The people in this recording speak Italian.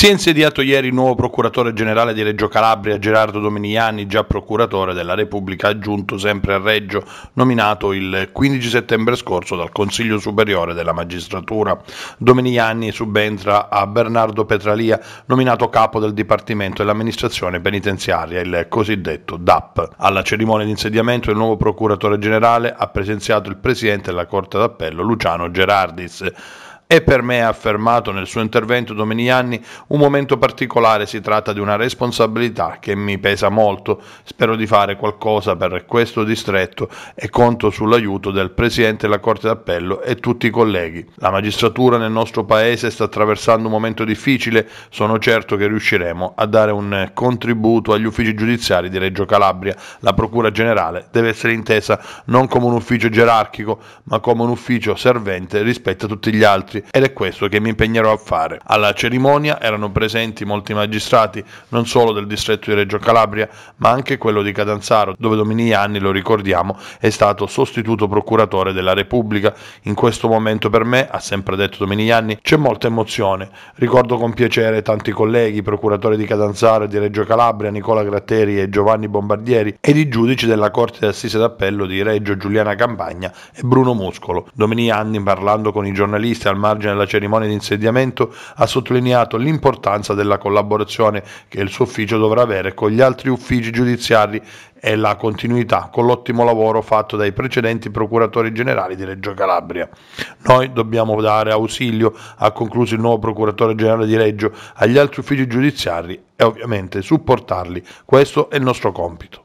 Si è insediato ieri il nuovo procuratore generale di Reggio Calabria, Gerardo Dominiani, già procuratore della Repubblica, aggiunto sempre a Reggio, nominato il 15 settembre scorso dal Consiglio Superiore della Magistratura. Dominiani subentra a Bernardo Petralia, nominato capo del Dipartimento dell'Amministrazione Penitenziaria, il cosiddetto DAP. Alla cerimonia di insediamento il nuovo procuratore generale ha presenziato il presidente della Corte d'Appello, Luciano Gerardis. È per me, ha affermato nel suo intervento Domenianni, un momento particolare, si tratta di una responsabilità che mi pesa molto, spero di fare qualcosa per questo distretto e conto sull'aiuto del Presidente della Corte d'Appello e tutti i colleghi. La magistratura nel nostro Paese sta attraversando un momento difficile, sono certo che riusciremo a dare un contributo agli uffici giudiziari di Reggio Calabria. La Procura Generale deve essere intesa non come un ufficio gerarchico, ma come un ufficio servente rispetto a tutti gli altri magistrati ed è questo che mi impegnerò a fare. Alla cerimonia erano presenti molti magistrati, non solo del distretto di Reggio Calabria, ma anche quello di Catanzaro, dove Dominiani, lo ricordiamo, è stato sostituto procuratore della Repubblica. In questo momento per me, ha sempre detto Dominiani, c'è molta emozione. Ricordo con piacere tanti colleghi, procuratori di Catanzaro e di Reggio Calabria, Nicola Gratteri e Giovanni Bombardieri ed i giudici della Corte d'Assise d'Appello di Reggio Giuliana Campagna e Bruno Muscolo. Dominiani, parlando con i giornalisti al margine margine della cerimonia di insediamento, ha sottolineato l'importanza della collaborazione che il suo ufficio dovrà avere con gli altri uffici giudiziari e la continuità con l'ottimo lavoro fatto dai precedenti procuratori generali di Reggio Calabria. Noi dobbiamo dare ausilio, ha concluso il nuovo procuratore generale di Reggio, agli altri uffici giudiziari e ovviamente supportarli. Questo è il nostro compito.